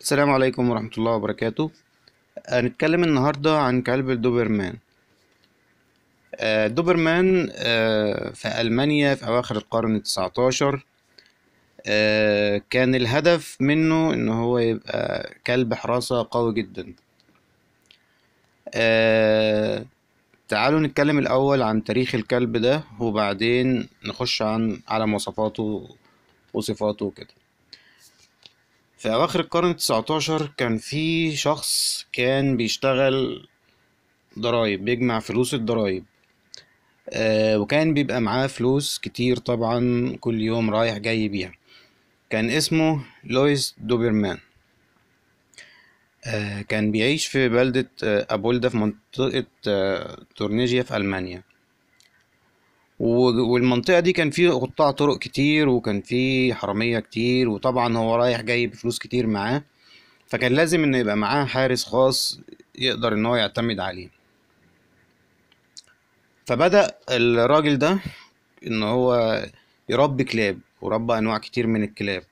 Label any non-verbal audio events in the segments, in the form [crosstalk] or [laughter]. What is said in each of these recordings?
السلام عليكم ورحمة الله وبركاته هنتكلم آه، النهاردة عن كلب الدوبرمان دوبرمان آه، آه، في ألمانيا في أواخر القرن التسعتاشر كان الهدف منه إن هو يبقى كلب حراسة قوي جدا تعالوا نتكلم الأول عن تاريخ الكلب ده وبعدين نخش عن على مواصفاته وصفاته وكده في أواخر القرن التسعتاشر كان في شخص كان بيشتغل ضرايب بيجمع فلوس الضرايب آه وكان بيبقى معاه فلوس كتير طبعا كل يوم رايح جاي بيها كان اسمه لويس دوبرمان آه كان بيعيش في بلدة آه أبولدا في منطقة آه، تورنيجيا في ألمانيا والمنطقة دي كان في قطاع طرق كتير وكان فيه حرامية كتير وطبعا هو رايح جاي بفلوس كتير معاه فكان لازم انه يبقى معاه حارس خاص يقدر ان هو يعتمد عليه فبدأ الراجل ده ان هو يربي كلاب وربى انواع كتير من الكلاب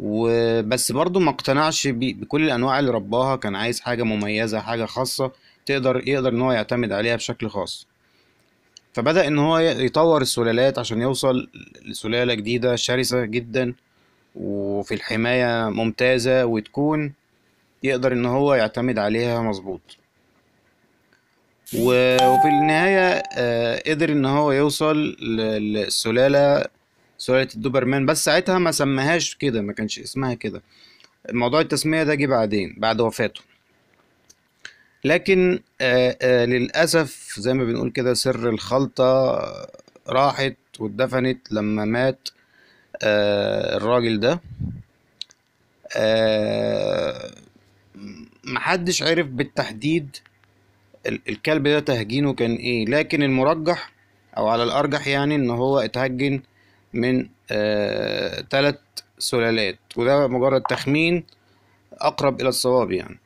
وبس برضه ما اقتنعش بكل الانواع اللي رباها كان عايز حاجه مميزه حاجه خاصه تقدر يقدر ان هو يعتمد عليها بشكل خاص فبدأ إن هو يطور السلالات عشان يوصل لسلالة جديدة شرسة جدا وفي الحماية ممتازة وتكون يقدر إن هو يعتمد عليها مظبوط وفي النهاية آه، قدر إن هو يوصل للسلالة سلالة الدوبرمان بس ساعتها ما سماهاش كده ما كانش اسمها كده موضوع التسمية ده جه بعدين بعد وفاته لكن آه، آه، للأسف زي ما بنقول كده سر الخلطة آه، راحت واتدفنت لما مات آه، الراجل ده آه، محدش عرف بالتحديد الكلب ده تهجينه كان ايه لكن المرجح او على الارجح يعني ان هو اتهجن من ثلاث تلت سلالات وده مجرد تخمين اقرب الى الصواب يعني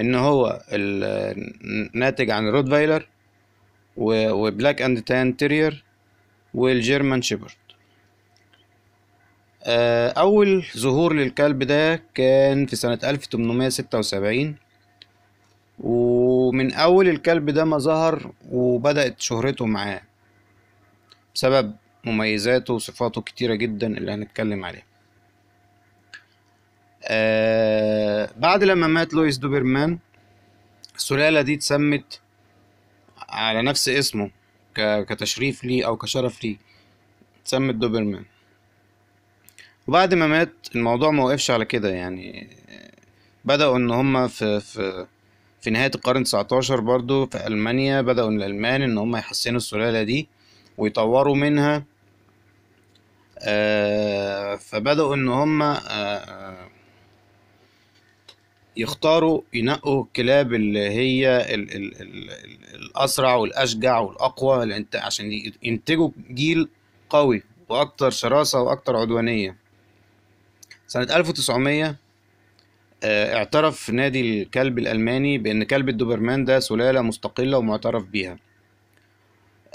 ان هو الناتج عن فايلر وبلاك اند تان تيرير والجيرمان شيبرد اول ظهور للكلب ده كان في سنة 1876 ومن اول الكلب ده ما ظهر وبدأت شهرته معاه بسبب مميزاته وصفاته كتيرة جدا اللي هنتكلم عليها آه، بعد لما مات لويس دوبرمان السلالة دي اتسمت على نفس اسمه كتشريف ليه أو كشرف ليه اتسمت دوبرمان وبعد ما مات الموضوع ما وقفش على كده يعني بدأوا إن هما في في في نهاية القرن 19 برضو في ألمانيا بدأوا الألمان إن هما يحسنوا السلالة دي ويطوروا منها آه فبدأوا إن هما آه, آه، يختاروا ينقوا الكلاب اللي هي ال ال ال الاسرع والاشجع والاقوى عشان ينتجوا جيل قوي واكتر شراسه واكتر عدوانيه سنه 1900 آه، اعترف نادي الكلب الالماني بان كلب الدوبرمان ده سلاله مستقله ومعترف بيها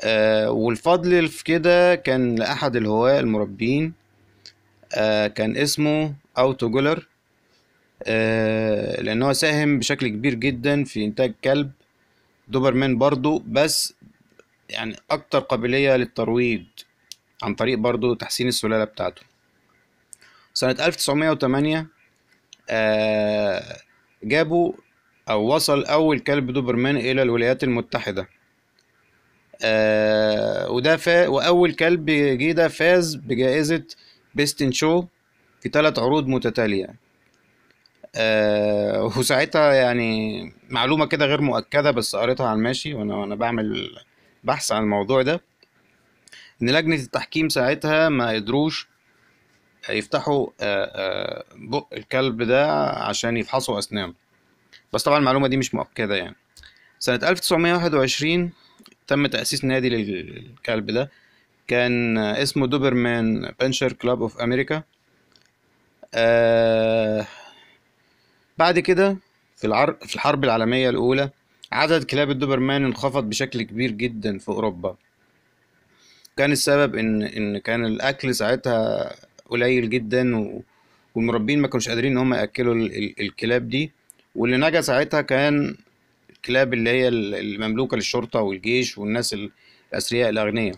آه، والفضل في كده كان لاحد الهواة المربين آه، كان اسمه اوتو جولر آه، لان هو ساهم بشكل كبير جدا في انتاج كلب دوبرمان برضو بس يعني اكتر قابليه للترويض عن طريق برضو تحسين السلاله بتاعته سنه 1908 آه، جابوا او وصل اول كلب دوبرمان الى الولايات المتحده آه وده فا واول كلب جه ده فاز بجائزه بيستن شو في ثلاث عروض متتاليه آه وساعتها يعني معلومه كده غير مؤكده بس قريتها على الماشي وانا وانا بعمل بحث عن الموضوع ده ان لجنه التحكيم ساعتها ما قدروش يفتحوا آه، آه، بق الكلب ده عشان يفحصوا أسنانه بس طبعا المعلومة دي مش مؤكدة يعني سنة 1921 تم تأسيس نادي للكلب ده كان اسمه دوبرمان بنشر كلاب اوف امريكا آه بعد كده في, العر... في الحرب العالمية الأولى عدد كلاب الدوبرمان انخفض بشكل كبير جدا في أوروبا كان السبب إن إن كان الأكل ساعتها قليل جدا و... والمربين ما كانوش قادرين إن هم يأكلوا ال... ال... الكلاب دي واللي نجا ساعتها كان الكلاب اللي هي المملوكة للشرطة والجيش والناس الأثرياء الأغنياء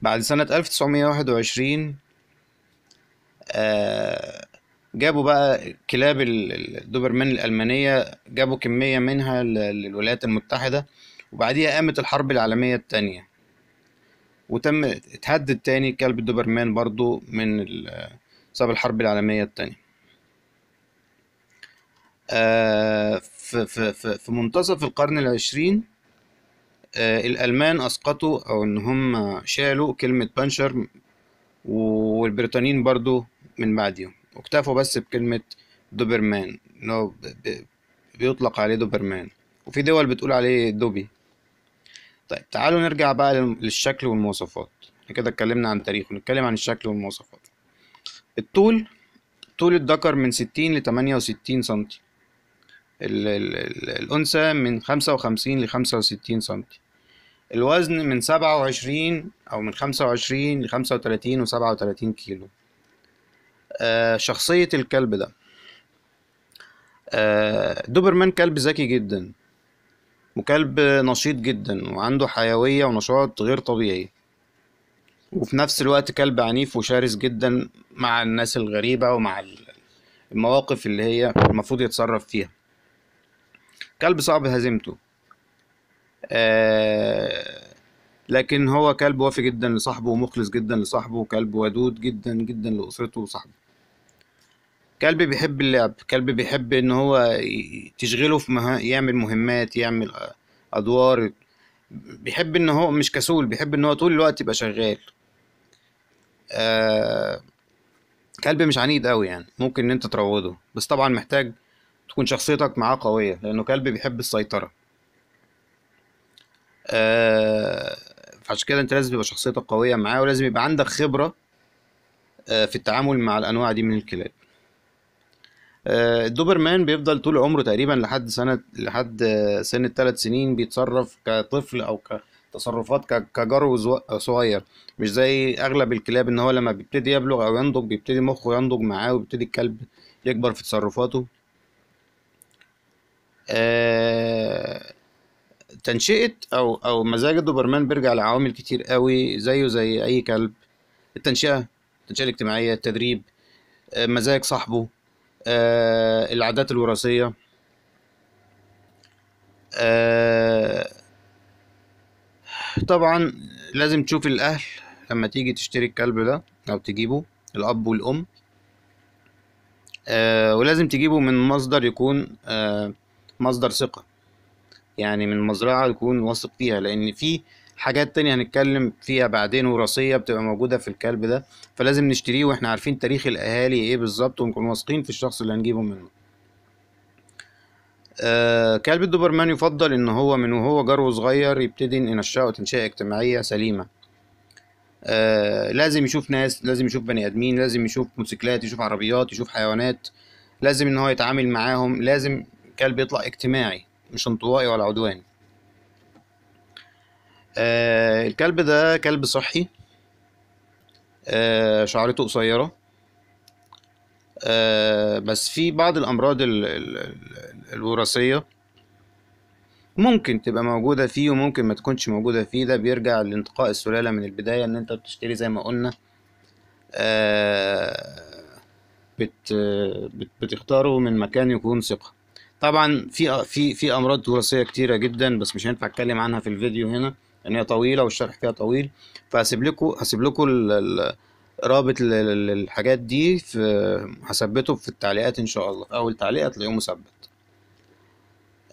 بعد سنة 1921 آه جابوا بقى كلاب الدوبرمان الألمانية جابوا كمية منها للولايات المتحدة وبعديها قامت الحرب العالمية التانية وتم اتهدد تاني كلب الدوبرمان برضو من بسبب الحرب العالمية التانية في, آه، في, في, منتصف القرن العشرين آه، الألمان أسقطوا أو إن هم شالوا كلمة بانشر والبريطانيين برضو من بعديهم واكتفوا بس بكلمة دوبرمان لو بيطلق عليه دوبرمان وفي دول بتقول عليه دوبي طيب تعالوا نرجع بقى للشكل والمواصفات احنا كده اتكلمنا عن التاريخ نتكلم عن الشكل والمواصفات الطول طول الذكر من ستين لتمانية وستين سنتي ال ال الأنثى من خمسة وخمسين لخمسة وستين سنتي الوزن من سبعة وعشرين أو من خمسة وعشرين لخمسة وتلاتين وسبعة وتلاتين كيلو آه، شخصية الكلب ده آه، دوبرمان كلب ذكي جدا وكلب نشيط جدا وعنده حيوية ونشاط غير طبيعي وفي نفس الوقت كلب عنيف وشرس جدا مع الناس الغريبة ومع المواقف اللي هي المفروض يتصرف فيها كلب صعب هزيمته آه لكن هو كلب وافي جدا لصاحبه ومخلص جدا لصاحبه وكلب ودود جدا جدا لأسرته وصاحبه كلب بيحب اللعب كلب بيحب ان هو تشغله في مه... يعمل مهمات يعمل ادوار بيحب ان هو مش كسول بيحب ان هو طول الوقت يبقى شغال آه... كلب مش عنيد قوي يعني ممكن ان انت تروضه بس طبعا محتاج تكون شخصيتك معاه قوية لانه كلب بيحب السيطرة آه... فعشان كده انت لازم يبقى شخصيتك قوية معاه ولازم يبقى عندك خبرة آه، في التعامل مع الانواع دي من الكلاب آه، الدوبرمان بيفضل طول عمره تقريبا لحد سنه لحد آه، سن الثلاث سنين بيتصرف كطفل او كتصرفات كجرو صغير مش زي اغلب الكلاب ان هو لما بيبتدي يبلغ او ينضج بيبتدي مخه ينضج معاه وبيبتدي الكلب يكبر في تصرفاته آه، تنشئه او او مزاج الدوبرمان بيرجع لعوامل كتير قوي زيه زي اي كلب التنشئه التنشئه الاجتماعيه التدريب مزاج صاحبه آه، العادات الوراثية آه، طبعا لازم تشوف الأهل لما تيجي تشتري الكلب ده أو تجيبه الأب والأم آه، ولازم تجيبه من مصدر يكون مصدر ثقة يعني من مزرعة يكون واثق فيها لأن في حاجات تانية هنتكلم فيها بعدين وراثية بتبقى موجودة في الكلب ده فلازم نشتريه واحنا عارفين تاريخ الأهالي ايه بالظبط ونكون واثقين في الشخص اللي هنجيبه منه آه كلب الدوبرمان يفضل ان هو من وهو جرو صغير يبتدي ينشأه تنشئة اجتماعية سليمة آه لازم يشوف ناس لازم يشوف بني ادمين لازم يشوف موتوسيكلات يشوف عربيات يشوف حيوانات لازم ان هو يتعامل معاهم لازم كلب يطلع اجتماعي مش انطوائي ولا عدواني آه الكلب ده كلب صحي آه شعرته قصيرة آه بس في بعض الأمراض الوراثية ممكن تبقى موجودة فيه وممكن ما تكونش موجودة فيه ده بيرجع لانتقاء السلالة من البداية إن أنت بتشتري زي ما قلنا آه، بت بت بتختاره من مكان يكون ثقة طبعا في في في امراض وراثيه كتيره جدا بس مش هينفع اتكلم عنها في الفيديو هنا لان هي طويله والشرح فيها طويل فهسيب لكم هسيب لكم رابط الحاجات دي في هثبته في التعليقات ان شاء الله في اول تعليق هتلاقوه مثبت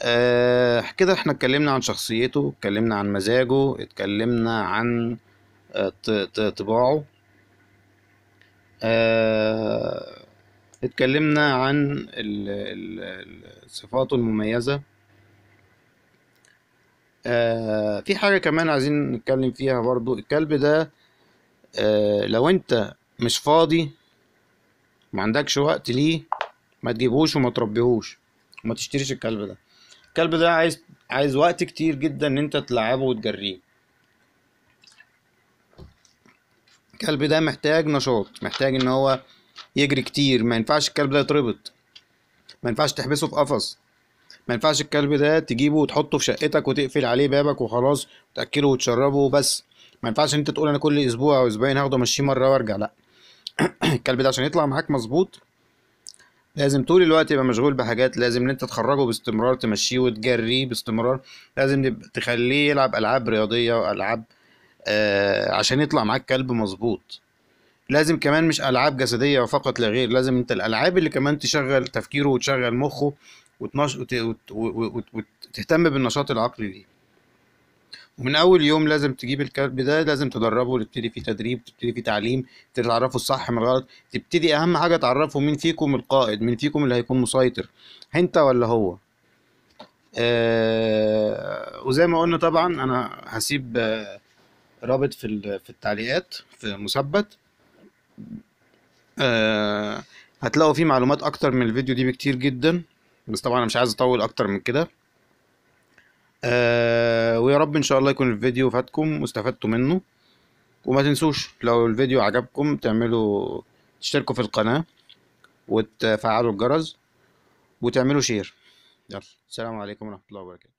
آه كده احنا اتكلمنا عن شخصيته اتكلمنا عن مزاجه اتكلمنا عن آه، طباعه آه اتكلمنا عن صفاته المميزة آه في حاجة كمان عايزين نتكلم فيها برضو الكلب ده آه لو انت مش فاضي ما عندكش وقت ليه ما تجيبهوش وما تربيهوش وما تشتريش الكلب ده الكلب ده عايز عايز وقت كتير جدا ان انت تلعبه وتجريه الكلب ده محتاج نشاط محتاج ان هو يجري كتير ما ينفعش الكلب ده يتربط ما ينفعش تحبسه في قفص ما ينفعش الكلب ده تجيبه وتحطه في شقتك وتقفل عليه بابك وخلاص وتاكله وتشربه وبس ما ينفعش انت تقول انا كل اسبوع او اسبوعين هاخده امشيه مره وارجع لا [clears throat] الكلب ده عشان يطلع معاك مظبوط لازم طول الوقت يبقى مشغول بحاجات لازم ان انت تخرجه باستمرار تمشيه وتجريه باستمرار لازم تخليه يلعب العاب رياضيه والعاب آه عشان يطلع معاك كلب مظبوط لازم كمان مش العاب جسديه فقط لا غير لازم انت الالعاب اللي كمان تشغل تفكيره وتشغل مخه وتنش... وت... وت... وت... وتهتم بالنشاط العقلي ليه ومن اول يوم لازم تجيب الكلب ده لازم تدربه تبتدي فيه تدريب تبتدي فيه تعليم تبتدي تعرفه الصح من الغلط تبتدي اهم حاجه تعرفه مين فيكم القائد مين فيكم اللي هيكون مسيطر انت ولا هو آه وزي ما قلنا طبعا انا هسيب آه، رابط في في التعليقات في مثبت آه هتلاقوا فيه معلومات اكتر من الفيديو دي بكتير جدا بس طبعا انا مش عايز اطول اكتر من كده آه ويا رب ان شاء الله يكون الفيديو فاتكم واستفدتوا منه وما تنسوش لو الفيديو عجبكم تعملوا تشتركوا في القناة وتفعلوا الجرس وتعملوا شير يلا السلام عليكم ورحمة الله وبركاته